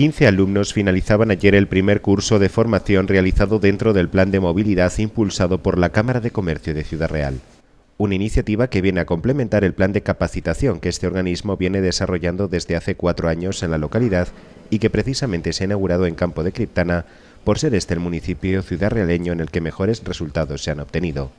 15 alumnos finalizaban ayer el primer curso de formación realizado dentro del Plan de Movilidad impulsado por la Cámara de Comercio de Ciudad Real. Una iniciativa que viene a complementar el plan de capacitación que este organismo viene desarrollando desde hace cuatro años en la localidad y que precisamente se ha inaugurado en Campo de Criptana por ser este el municipio ciudad en el que mejores resultados se han obtenido.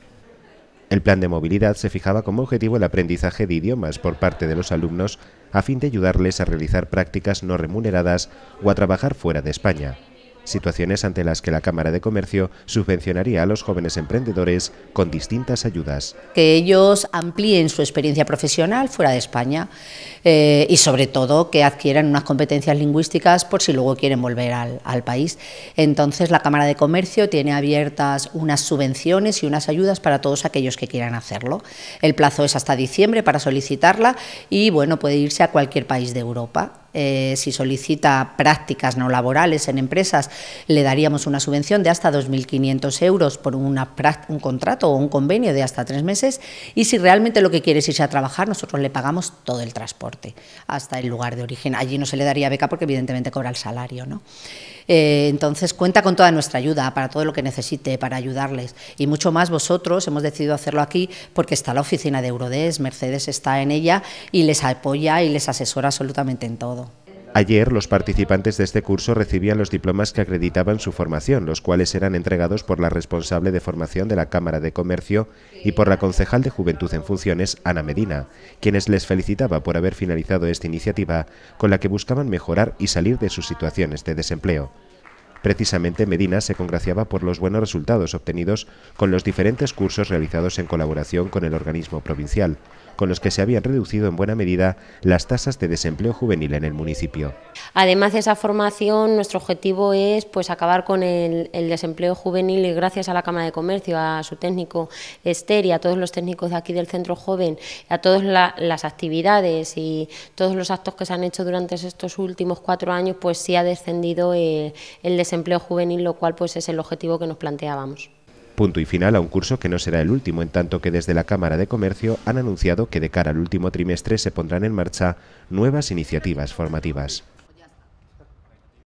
El plan de movilidad se fijaba como objetivo el aprendizaje de idiomas por parte de los alumnos a fin de ayudarles a realizar prácticas no remuneradas o a trabajar fuera de España situaciones ante las que la Cámara de Comercio subvencionaría a los jóvenes emprendedores con distintas ayudas. Que ellos amplíen su experiencia profesional fuera de España eh, y sobre todo que adquieran unas competencias lingüísticas por si luego quieren volver al, al país. Entonces la Cámara de Comercio tiene abiertas unas subvenciones y unas ayudas para todos aquellos que quieran hacerlo. El plazo es hasta diciembre para solicitarla y bueno, puede irse a cualquier país de Europa. Eh, si solicita prácticas no laborales en empresas, le daríamos una subvención de hasta 2.500 euros por un contrato o un convenio de hasta tres meses y si realmente lo que quiere es irse a trabajar, nosotros le pagamos todo el transporte hasta el lugar de origen. Allí no se le daría beca porque evidentemente cobra el salario. ¿no? Eh, entonces cuenta con toda nuestra ayuda para todo lo que necesite, para ayudarles. Y mucho más vosotros hemos decidido hacerlo aquí porque está la oficina de Eurodes, Mercedes está en ella y les apoya y les asesora absolutamente en todo. Ayer los participantes de este curso recibían los diplomas que acreditaban su formación, los cuales eran entregados por la responsable de formación de la Cámara de Comercio y por la concejal de Juventud en Funciones, Ana Medina, quienes les felicitaba por haber finalizado esta iniciativa con la que buscaban mejorar y salir de sus situaciones de desempleo. Precisamente Medina se congraciaba por los buenos resultados obtenidos con los diferentes cursos realizados en colaboración con el organismo provincial, con los que se habían reducido en buena medida las tasas de desempleo juvenil en el municipio. Además de esa formación, nuestro objetivo es pues, acabar con el, desempleo juvenil y gracias a la Cámara de Comercio, a su técnico Esther y a todos los técnicos de aquí del Centro Joven, a todas las actividades y todos los actos que se han hecho durante estos últimos cuatro años, pues sí ha descendido eh, el, el desempleo desempleo juvenil, lo cual pues es el objetivo que nos planteábamos. Punto y final a un curso que no será el último, en tanto que desde la Cámara de Comercio han anunciado que de cara al último trimestre se pondrán en marcha nuevas iniciativas formativas.